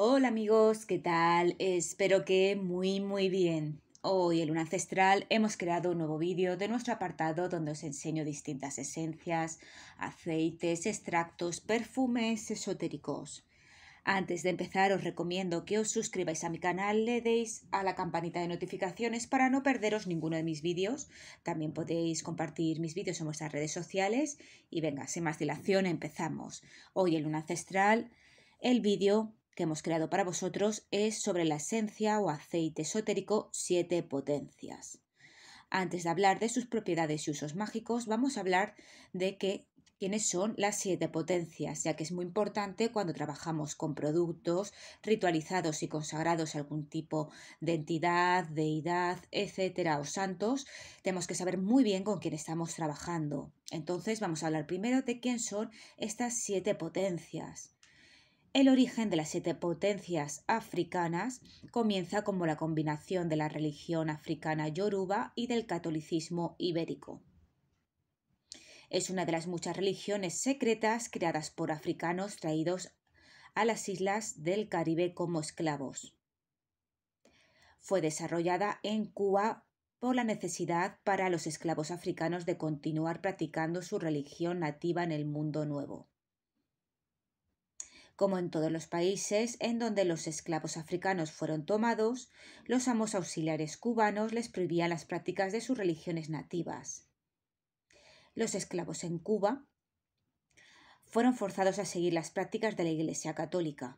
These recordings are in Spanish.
Hola amigos, ¿qué tal? Espero que muy muy bien. Hoy en Luna Ancestral hemos creado un nuevo vídeo de nuestro apartado donde os enseño distintas esencias, aceites, extractos, perfumes esotéricos. Antes de empezar os recomiendo que os suscribáis a mi canal, le deis a la campanita de notificaciones para no perderos ninguno de mis vídeos. También podéis compartir mis vídeos en vuestras redes sociales y venga, sin más dilación empezamos. Hoy en Luna Ancestral el vídeo que hemos creado para vosotros es sobre la esencia o aceite esotérico siete potencias. Antes de hablar de sus propiedades y usos mágicos, vamos a hablar de que, quiénes son las siete potencias, ya que es muy importante cuando trabajamos con productos ritualizados y consagrados a algún tipo de entidad, deidad, etcétera, o santos, tenemos que saber muy bien con quién estamos trabajando. Entonces, vamos a hablar primero de quién son estas siete potencias. El origen de las siete potencias africanas comienza como la combinación de la religión africana yoruba y del catolicismo ibérico. Es una de las muchas religiones secretas creadas por africanos traídos a las islas del Caribe como esclavos. Fue desarrollada en Cuba por la necesidad para los esclavos africanos de continuar practicando su religión nativa en el mundo nuevo. Como en todos los países en donde los esclavos africanos fueron tomados, los amos auxiliares cubanos les prohibían las prácticas de sus religiones nativas. Los esclavos en Cuba fueron forzados a seguir las prácticas de la Iglesia católica,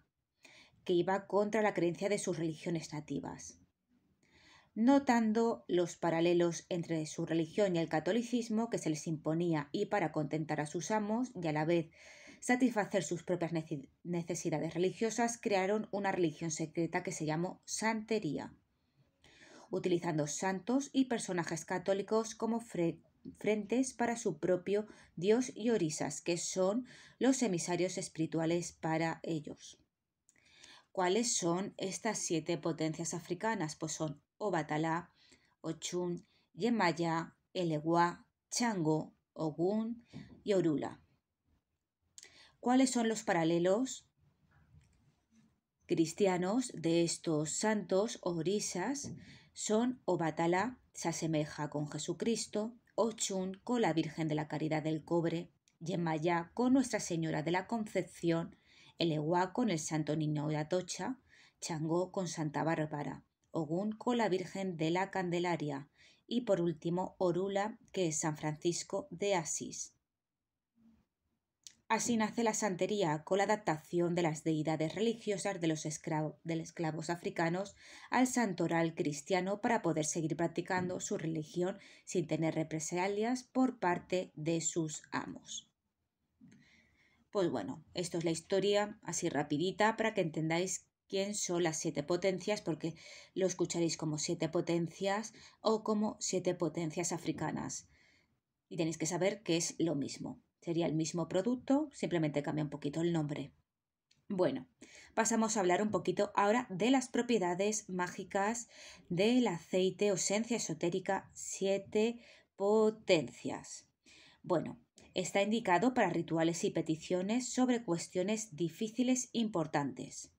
que iba contra la creencia de sus religiones nativas. Notando los paralelos entre su religión y el catolicismo que se les imponía y para contentar a sus amos y a la vez satisfacer sus propias necesidades religiosas, crearon una religión secreta que se llamó Santería, utilizando santos y personajes católicos como frentes para su propio dios y orisas, que son los emisarios espirituales para ellos. ¿Cuáles son estas siete potencias africanas? Pues son Obatalá, Ochun, Yemaya, Eleguá, Chango, Ogun y Orula. ¿Cuáles son los paralelos cristianos de estos santos o orisas? Son Obatala, se asemeja con Jesucristo, Ochun con la Virgen de la Caridad del Cobre, Yemayá con Nuestra Señora de la Concepción, Eleguá con el Santo Niño de Atocha, Changó con Santa Bárbara, Ogún con la Virgen de la Candelaria y por último Orula, que es San Francisco de Asís. Así nace la santería con la adaptación de las deidades religiosas de los esclavos, africanos al santoral cristiano para poder seguir practicando su religión sin tener represalias por parte de sus amos. Pues bueno, esto es la historia así rapidita para que entendáis quién son las siete potencias, porque lo escucharéis como siete potencias o como siete potencias africanas. Y tenéis que saber que es lo mismo. Sería el mismo producto, simplemente cambia un poquito el nombre. Bueno, pasamos a hablar un poquito ahora de las propiedades mágicas del aceite o esencia esotérica 7 potencias. Bueno, está indicado para rituales y peticiones sobre cuestiones difíciles importantes.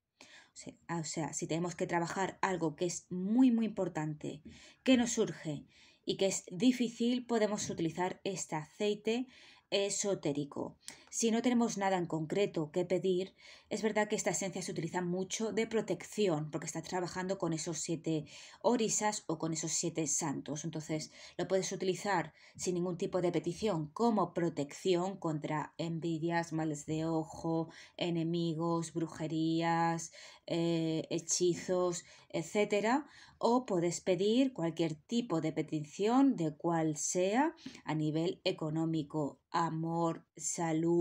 O sea, ah, si tenemos que trabajar algo que es muy, muy importante, que nos surge y que es difícil, podemos utilizar este aceite esotérico. Si no tenemos nada en concreto que pedir, es verdad que esta esencia se utiliza mucho de protección, porque está trabajando con esos siete orisas o con esos siete santos. Entonces, lo puedes utilizar sin ningún tipo de petición como protección contra envidias, males de ojo, enemigos, brujerías, eh, hechizos, etc. o puedes pedir cualquier tipo de petición de cual sea a nivel económico, amor, salud,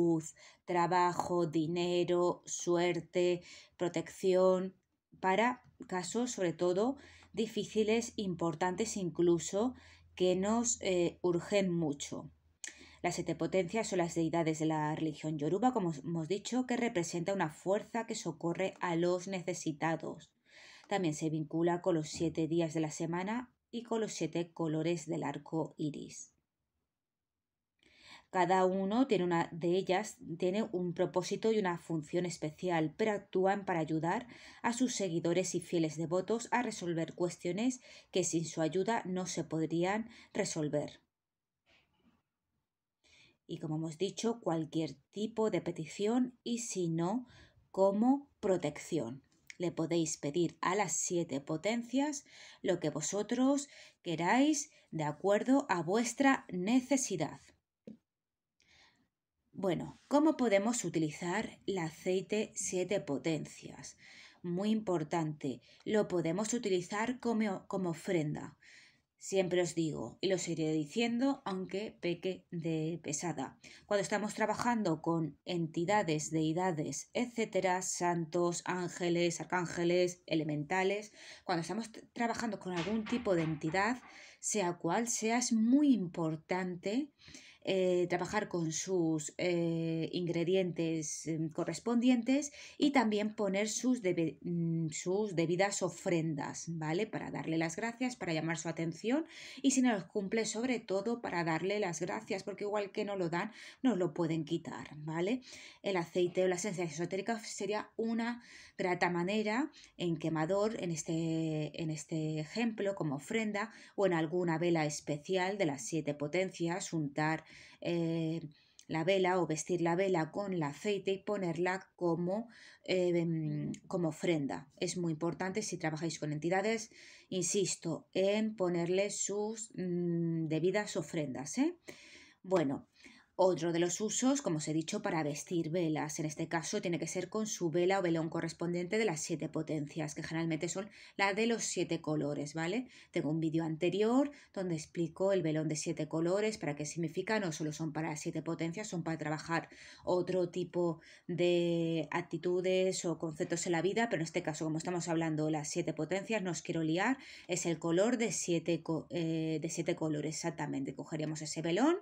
trabajo, dinero, suerte, protección, para casos sobre todo difíciles, importantes incluso, que nos eh, urgen mucho. Las siete potencias son las deidades de la religión yoruba, como hemos dicho, que representa una fuerza que socorre a los necesitados. También se vincula con los siete días de la semana y con los siete colores del arco iris. Cada uno tiene una de ellas tiene un propósito y una función especial, pero actúan para ayudar a sus seguidores y fieles devotos a resolver cuestiones que sin su ayuda no se podrían resolver. Y como hemos dicho, cualquier tipo de petición y si no, como protección. Le podéis pedir a las siete potencias lo que vosotros queráis de acuerdo a vuestra necesidad. Bueno, ¿cómo podemos utilizar el aceite 7 potencias? Muy importante, lo podemos utilizar como, como ofrenda. Siempre os digo, y lo seguiré diciendo, aunque peque de pesada. Cuando estamos trabajando con entidades, deidades, etcétera, santos, ángeles, arcángeles, elementales, cuando estamos trabajando con algún tipo de entidad, sea cual sea, es muy importante eh, trabajar con sus eh, ingredientes em, correspondientes y también poner sus, mm, sus debidas ofrendas, ¿vale? Para darle las gracias, para llamar su atención y si no los cumple, sobre todo para darle las gracias, porque igual que no lo dan, no lo pueden quitar, ¿vale? El aceite o la esencia esotérica sería una grata manera en quemador, en este, en este ejemplo, como ofrenda o en alguna vela especial de las siete potencias, untar eh, la vela o vestir la vela con el aceite y ponerla como, em, como ofrenda. Es muy importante si trabajáis con entidades, insisto, en ponerle sus mm, debidas ofrendas. ¿eh? Bueno, otro de los usos, como os he dicho, para vestir velas. En este caso tiene que ser con su vela o velón correspondiente de las siete potencias, que generalmente son la de los siete colores, ¿vale? Tengo un vídeo anterior donde explico el velón de siete colores, para qué significa, no solo son para siete potencias, son para trabajar otro tipo de actitudes o conceptos en la vida, pero en este caso, como estamos hablando de las siete potencias, no os quiero liar, es el color de siete, eh, de siete colores, exactamente. Cogeríamos ese velón,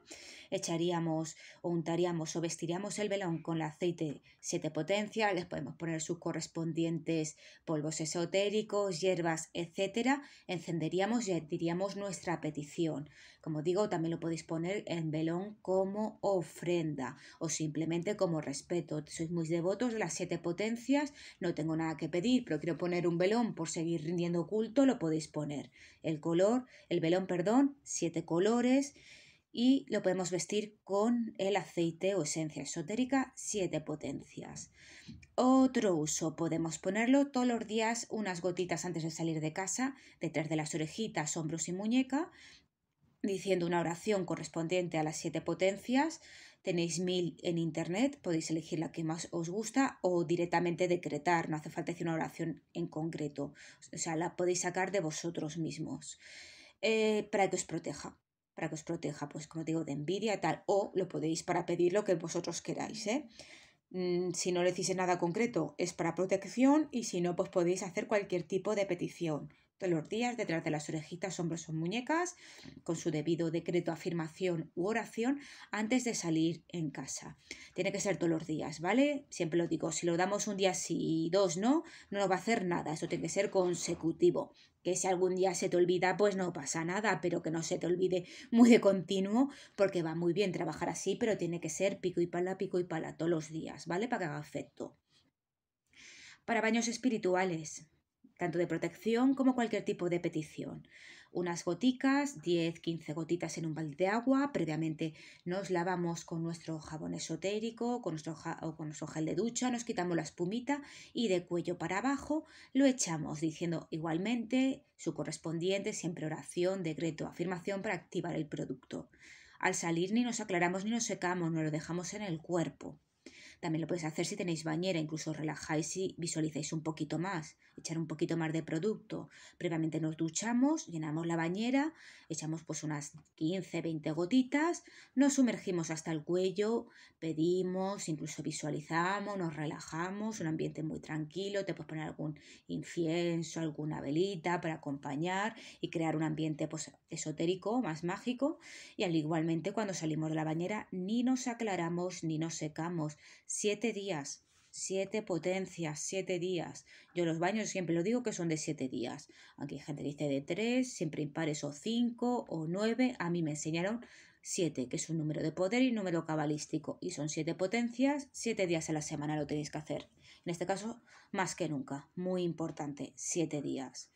echaríamos o untaríamos o vestiríamos el velón con el aceite siete potencias les podemos poner sus correspondientes polvos esotéricos, hierbas, etcétera, encenderíamos y diríamos nuestra petición. Como digo, también lo podéis poner en velón como ofrenda o simplemente como respeto. Sois muy devotos de las siete potencias, no tengo nada que pedir, pero quiero poner un velón por seguir rindiendo culto, lo podéis poner. El color, el velón, perdón, siete colores, y lo podemos vestir con el aceite o esencia esotérica siete potencias. Otro uso, podemos ponerlo todos los días unas gotitas antes de salir de casa, detrás de las orejitas, hombros y muñeca, diciendo una oración correspondiente a las siete potencias. Tenéis mil en internet, podéis elegir la que más os gusta o directamente decretar, no hace falta decir una oración en concreto, o sea, la podéis sacar de vosotros mismos eh, para que os proteja para que os proteja, pues como digo, de envidia tal, o lo podéis para pedir lo que vosotros queráis, ¿eh? Mm, si no le decís nada concreto, es para protección y si no, pues podéis hacer cualquier tipo de petición todos los días detrás de las orejitas, hombros o muñecas, con su debido decreto, afirmación u oración antes de salir en casa. Tiene que ser todos los días, ¿vale? Siempre lo digo, si lo damos un día sí y dos no, no nos va a hacer nada, eso tiene que ser consecutivo. Que si algún día se te olvida, pues no pasa nada, pero que no se te olvide muy de continuo, porque va muy bien trabajar así, pero tiene que ser pico y pala, pico y pala todos los días, ¿vale? Para que haga efecto. Para baños espirituales, tanto de protección como cualquier tipo de petición. Unas goticas, 10-15 gotitas en un balde de agua, previamente nos lavamos con nuestro jabón esotérico con nuestro con nuestro gel de ducha, nos quitamos la espumita y de cuello para abajo lo echamos diciendo igualmente su correspondiente siempre oración, decreto, afirmación para activar el producto. Al salir ni nos aclaramos ni nos secamos, no lo dejamos en el cuerpo. También lo podéis hacer si tenéis bañera, incluso relajáis y visualizáis un poquito más, echar un poquito más de producto. Previamente nos duchamos, llenamos la bañera, echamos pues unas 15, 20 gotitas, nos sumergimos hasta el cuello, pedimos, incluso visualizamos, nos relajamos, un ambiente muy tranquilo, te puedes poner algún incienso, alguna velita para acompañar y crear un ambiente pues esotérico, más mágico. Y al igualmente cuando salimos de la bañera ni nos aclaramos ni nos secamos, siete días, siete potencias, siete días. Yo los baños siempre lo digo que son de siete días. Aquí gente dice de tres, siempre impares o cinco o nueve. A mí me enseñaron siete, que es un número de poder y número cabalístico. Y son siete potencias, siete días a la semana lo tenéis que hacer. En este caso, más que nunca. Muy importante, siete días.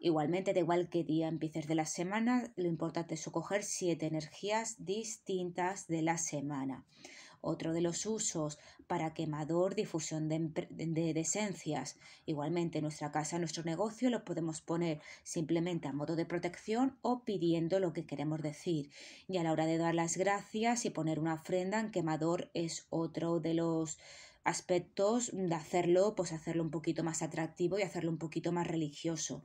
Igualmente, de igual que día empieces de la semana, lo importante es coger siete energías distintas de la semana. Otro de los usos para quemador, difusión de, esencias. Igualmente, nuestra casa, nuestro negocio lo podemos poner simplemente a modo de protección o pidiendo lo que queremos decir. Y a la hora de dar las gracias y poner una ofrenda en quemador es otro de los aspectos de hacerlo, pues hacerlo un poquito más atractivo y hacerlo un poquito más religioso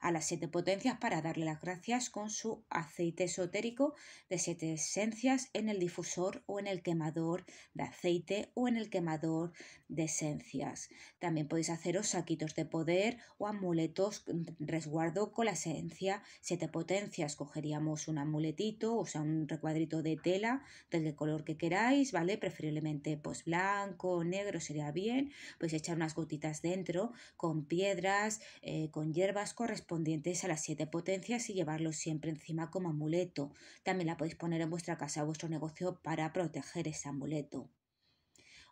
a las siete potencias para darle las gracias con su aceite esotérico de siete esencias en el difusor o en el quemador de aceite o en el quemador de esencias. También podéis haceros saquitos de poder o amuletos mm, resguardo con la esencia siete potencias. Cogeríamos un amuletito, o sea, un recuadrito de tela del color que queráis, ¿vale? Preferiblemente pues blanco, negro sería bien. Pues echar unas gotitas dentro con piedras, eh, con hierbas correspondientes correspondientes a las siete potencias y llevarlo siempre encima como amuleto. También la podéis poner en vuestra casa o vuestro negocio para proteger ese amuleto.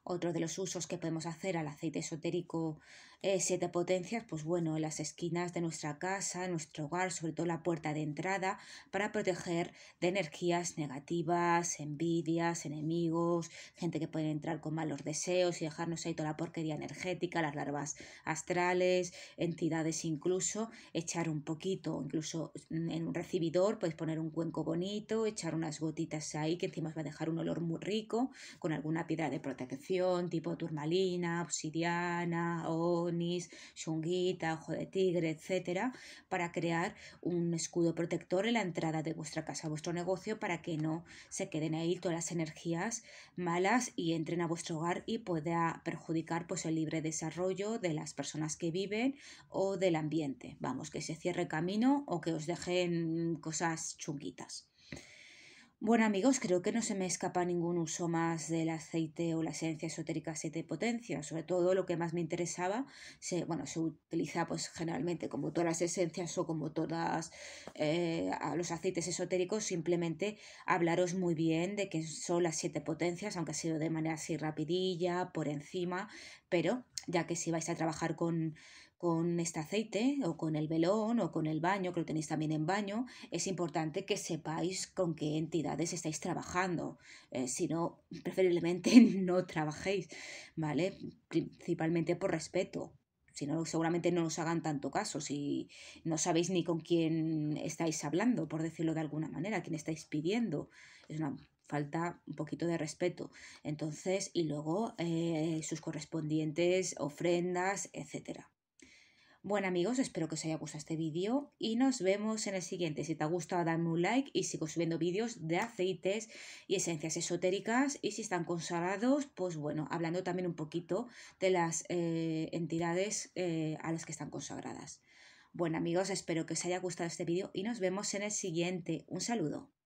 Otro de los usos que podemos hacer al aceite esotérico eh, siete potencias, pues bueno, en las esquinas de nuestra casa, nuestro hogar, sobre todo la puerta de entrada, para proteger de energías negativas, envidias, enemigos, gente que puede entrar con malos deseos y dejarnos ahí toda la porquería energética, las larvas astrales, entidades incluso, echar un poquito, incluso en un recibidor, puedes poner un cuenco bonito, echar unas gotitas ahí que encima va a dejar un olor muy rico, con alguna piedra de protección, tipo turmalina, obsidiana, o nis, Ojo de Tigre, etcétera, para crear un escudo protector en la entrada de vuestra casa, vuestro negocio, para que no se queden ahí todas las energías malas y entren a vuestro hogar y pueda perjudicar pues, el libre desarrollo de las personas que viven o del ambiente. Vamos, que se cierre camino o que os dejen cosas chunguitas. Bueno amigos, creo que no se me escapa ningún uso más del aceite o la esencia esotérica siete potencias. sobre todo lo que más me interesaba, se, bueno, se utiliza pues generalmente como todas las esencias o como todas eh, los aceites esotéricos, simplemente hablaros muy bien de que son las siete potencias, aunque ha sido de manera así rapidilla, por encima, pero ya que si vais a trabajar con, con este aceite o con el velón o con el baño, que lo tenéis también en baño, es importante que sepáis con qué entidades estáis trabajando. Eh, si no, preferiblemente no trabajéis, ¿vale? Principalmente por respeto. Si no, seguramente no os hagan tanto caso si no sabéis ni con quién estáis hablando, por decirlo de alguna manera, quién estáis pidiendo. Es una falta un poquito de respeto. Entonces, y luego eh, sus correspondientes ofrendas, etcétera. Bueno amigos, espero que os haya gustado este vídeo y nos vemos en el siguiente. Si te ha gustado dame un like y sigo subiendo vídeos de aceites y esencias esotéricas y si están consagrados, pues bueno, hablando también un poquito de las eh, entidades eh, a las que están consagradas. Bueno amigos, espero que os haya gustado este vídeo y nos vemos en el siguiente. Un saludo.